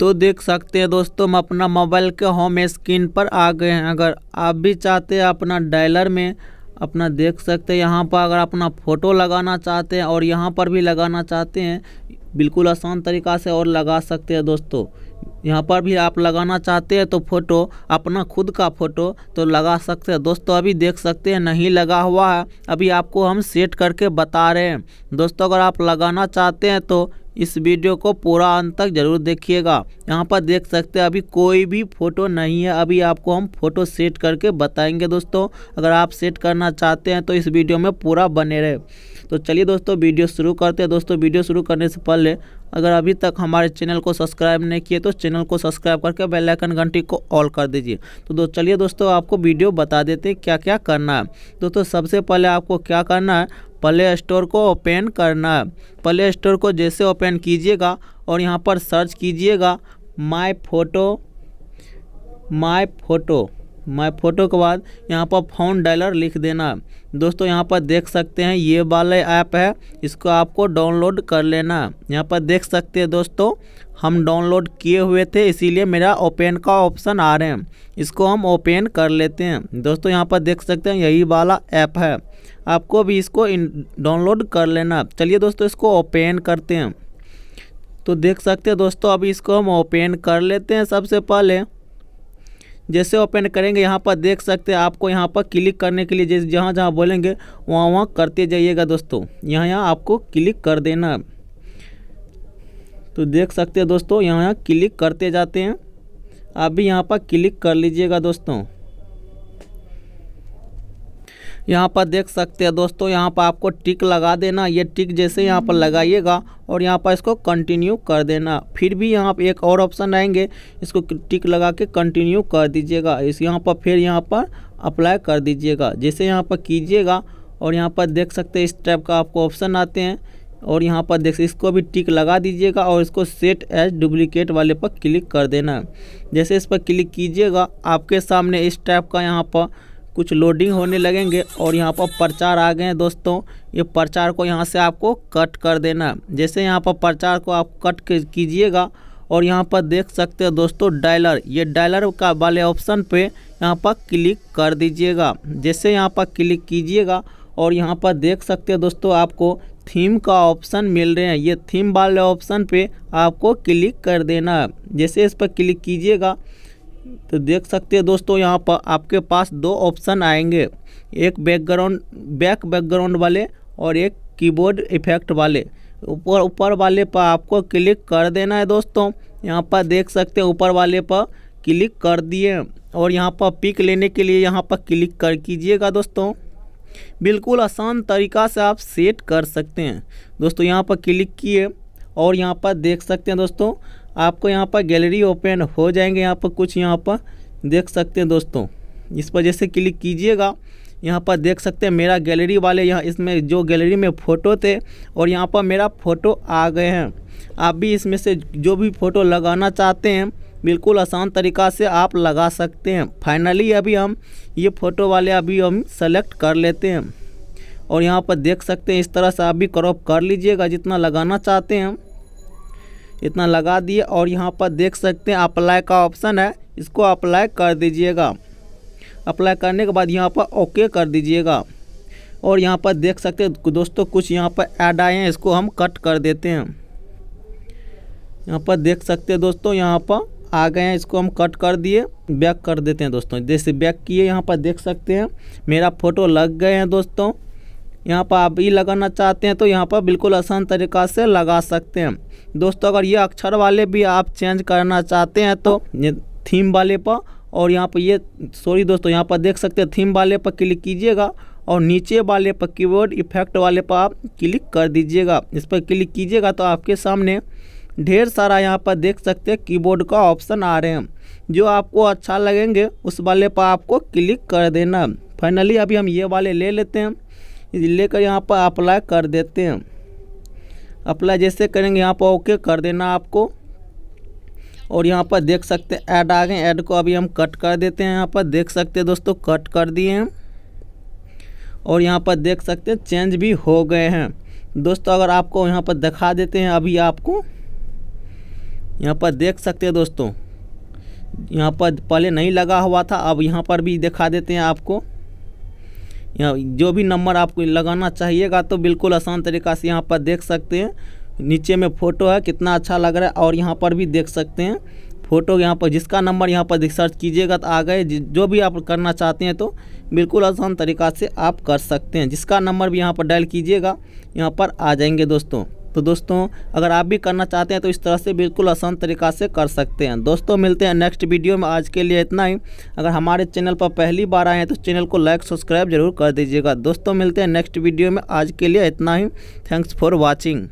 तो देख सकते हैं दोस्तों हम अपना मोबाइल के होम स्क्रीन पर आ गए हैं अगर आप भी चाहते हैं अपना डायलर में अपना देख सकते हैं यहाँ पर अगर अपना फ़ोटो लगाना चाहते हैं और यहाँ पर भी लगाना चाहते हैं बिल्कुल आसान तरीका से और लगा सकते हैं दोस्तों यहाँ पर भी आप लगाना चाहते हैं तो फ़ोटो अपना खुद का फ़ोटो तो लगा सकते हैं दोस्तों अभी देख सकते हैं नहीं लगा हुआ है अभी आपको हम सेट करके बता रहे हैं दोस्तों अगर आप लगाना चाहते हैं तो इस वीडियो को पूरा अंत तक जरूर देखिएगा यहाँ पर देख सकते हैं अभी कोई भी फ़ोटो नहीं है अभी आपको हम फोटो सेट करके बताएंगे दोस्तों अगर आप सेट करना चाहते हैं तो इस वीडियो में पूरा बने रहे तो चलिए दोस्तों वीडियो शुरू करते हैं दोस्तों वीडियो शुरू करने से पहले अगर अभी तक हमारे चैनल को सब्सक्राइब नहीं किए तो चैनल को सब्सक्राइब करके बेल आइकन घंटी को ऑल कर दीजिए तो दो चलिए दोस्तों आपको वीडियो बता देते हैं क्या क्या करना है दोस्तों सबसे पहले आपको क्या करना है प्ले स्टोर को ओपन करना है प्ले स्टोर को जैसे ओपन कीजिएगा और यहाँ पर सर्च कीजिएगा my photo my photo my photo के बाद यहाँ पर फोन डायलर लिख देना दोस्तों यहाँ पर देख सकते हैं ये वाले ऐप है इसको आपको डाउनलोड कर लेना यहाँ पर देख सकते हैं दोस्तों हम डाउनलोड किए हुए थे इसीलिए मेरा ओपन का ऑप्शन आ रहे हैं इसको हम ओपन कर लेते हैं दोस्तों यहाँ पर देख सकते हैं यही वाला ऐप है आपको भी इसको डाउनलोड कर लेना चलिए दोस्तों इसको ओपन करते हैं तो देख सकते हैं दोस्तों अभी इसको हम ओपन कर लेते हैं सबसे पहले जैसे ओपन करेंगे यहाँ पर देख सकते हैं आपको यहाँ पर क्लिक करने के लिए जैसे जहाँ जहाँ बोलेंगे वहाँ वहाँ करते जाइएगा दोस्तों यहाँ यहाँ आपको क्लिक कर देना तो देख सकते हैं दोस्तों यहाँ यहाँ क्लिक करते जाते हैं आप भी यहाँ पर क्लिक कर लीजिएगा दोस्तों यहाँ पर देख सकते हैं दोस्तों यहाँ पर आपको टिक लगा देना ये टिक जैसे यहाँ पर लगाइएगा और यहाँ पर इसको कंटिन्यू कर देना फिर भी यहाँ पर एक और ऑप्शन आएंगे इसको टिक लगा के कंटिन्यू कर दीजिएगा इस यहाँ पर फिर यहाँ पर अप्लाई कर दीजिएगा जैसे यहाँ पर कीजिएगा और यहाँ पर देख सकते हैं इस टाइप का आपको ऑप्शन आते हैं और यहाँ पर देख इसको भी टिक लगा दीजिएगा और इसको सेट एज डुप्लीकेट वाले पर क्लिक कर देना जैसे इस पर क्लिक कीजिएगा आपके सामने इस टाइप का यहाँ पर कुछ लोडिंग होने लगेंगे और यहाँ पर प्रचार आ गए हैं दोस्तों ये प्रचार को यहाँ से आपको कट कर देना जैसे यहाँ पर प्रचार को आप कट कीजिएगा और यहाँ पर देख सकते हैं दोस्तों डायलर ये डायलर का वाले ऑप्शन पे यहाँ पर क्लिक कर दीजिएगा जैसे यहाँ पर क्लिक कीजिएगा और यहाँ पर देख सकते हैं दोस्तों आपको थीम का ऑप्शन मिल रहे हैं ये थीम वाले ऑप्शन पे आपको क्लिक कर देना है जैसे इस पर क्लिक कीजिएगा तो देख सकते हैं दोस्तों यहाँ पर आपके पास दो ऑप्शन आएंगे एक बैकग्राउंड बैक बैकग्राउंड वाले और एक कीबोर्ड इफेक्ट वाले ऊपर ऊपर वाले पर आपको क्लिक कर देना है दोस्तों यहाँ पर देख सकते हैं ऊपर वाले पर क्लिक कर दिए और यहाँ पर पिक लेने के लिए यहाँ पर क्लिक कर कीजिएगा दोस्तों बिल्कुल आसान तरीका से आप सेट कर सकते हैं दोस्तों यहाँ पर क्लिक किए और यहाँ पर देख सकते हैं दोस्तों आपको यहाँ पर गैलरी ओपन हो जाएंगे यहाँ पर कुछ यहाँ पर देख सकते हैं दोस्तों इस पर जैसे क्लिक कीजिएगा यहाँ पर देख सकते हैं मेरा गैलरी वाले यहाँ इसमें जो गैलरी में फ़ोटो थे और यहाँ पर मेरा फ़ोटो आ गए हैं आप भी इसमें से जो भी फ़ोटो लगाना चाहते हैं बिल्कुल आसान तरीका से आप लगा सकते हैं फाइनली अभी हम ये फ़ोटो वाले अभी हम सेलेक्ट कर लेते हैं और यहाँ पर देख सकते हैं इस तरह से आप भी क्रॉप कर लीजिएगा जितना लगाना चाहते हैं इतना लगा दिए और यहाँ पर देख सकते हैं अप्लाई का ऑप्शन है इसको अप्लाई कर दीजिएगा अप्लाई करने के बाद यहाँ पर ओके कर दीजिएगा और यहाँ पर देख सकते हैं दोस्तों कुछ यहाँ पर ऐड आए हैं इसको हम कट कर देते हैं यहाँ पर देख सकते हैं दोस्तों यहाँ पर आ गए हैं इसको हम कट कर दिए बैक कर देते हैं दोस्तों जैसे बैक किए यहाँ पर देख सकते हैं मेरा फ़ोटो लग गए हैं दोस्तों यहाँ पर आप ई लगाना चाहते हैं तो यहाँ पर बिल्कुल आसान तरीका से लगा सकते हैं दोस्तों अगर ये अक्षर वाले भी आप चेंज करना चाहते हैं तो थीम वाले पर और यहाँ पर ये सॉरी दोस्तों यहाँ पर देख सकते हैं थीम वाले पर क्लिक कीजिएगा और नीचे वाले पर कीबोर्ड इफेक्ट वाले पर आप क्लिक कर दीजिएगा इस पर क्लिक कीजिएगा तो आपके सामने ढेर सारा यहाँ पर देख सकते हैं कीबोर्ड का ऑप्शन आ रहे हैं जो आपको अच्छा लगेंगे उस वाले पर आपको क्लिक कर देना फाइनली अभी हम ये वाले ले लेते हैं लेकर यहाँ पर अप्लाई कर देते हैं अप्लाई जैसे करेंगे यहाँ पर ओके कर देना आपको और यहाँ पर देख सकते हैं ऐड आ गए ऐड को अभी हम कट कर देते हैं यहाँ पर देख सकते हैं दोस्तों कट कर दिए हैं और यहाँ पर देख सकते हैं चेंज भी हो गए हैं दोस्तों अगर आपको यहाँ पर दिखा देते हैं अभी आपको यहाँ पर देख सकते हैं दोस्तों यहाँ पर पहले नहीं लगा हुआ था अब यहाँ पर भी दिखा देते हैं आपको यहाँ जो भी नंबर आपको लगाना चाहिएगा तो बिल्कुल आसान तरीका से यहाँ पर देख सकते हैं नीचे में फ़ोटो है कितना अच्छा लग रहा है और यहाँ पर भी देख सकते हैं फ़ोटो यहाँ पर जिसका नंबर यहाँ पर सर्च कीजिएगा तो आ गए जो भी आप करना चाहते हैं तो बिल्कुल आसान तरीका से आप कर सकते हैं जिसका नंबर भी यहाँ पर डायल कीजिएगा यहाँ पर आ जाएंगे दोस्तों तो दोस्तों अगर आप भी करना चाहते हैं तो इस तरह से बिल्कुल आसान तरीका से कर सकते हैं दोस्तों मिलते हैं नेक्स्ट वीडियो में आज के लिए इतना ही अगर हमारे चैनल पर पहली बार आए हैं तो चैनल को लाइक सब्सक्राइब जरूर कर दीजिएगा दोस्तों मिलते हैं नेक्स्ट वीडियो में आज के लिए इतना ही थैंक्स फॉर वॉचिंग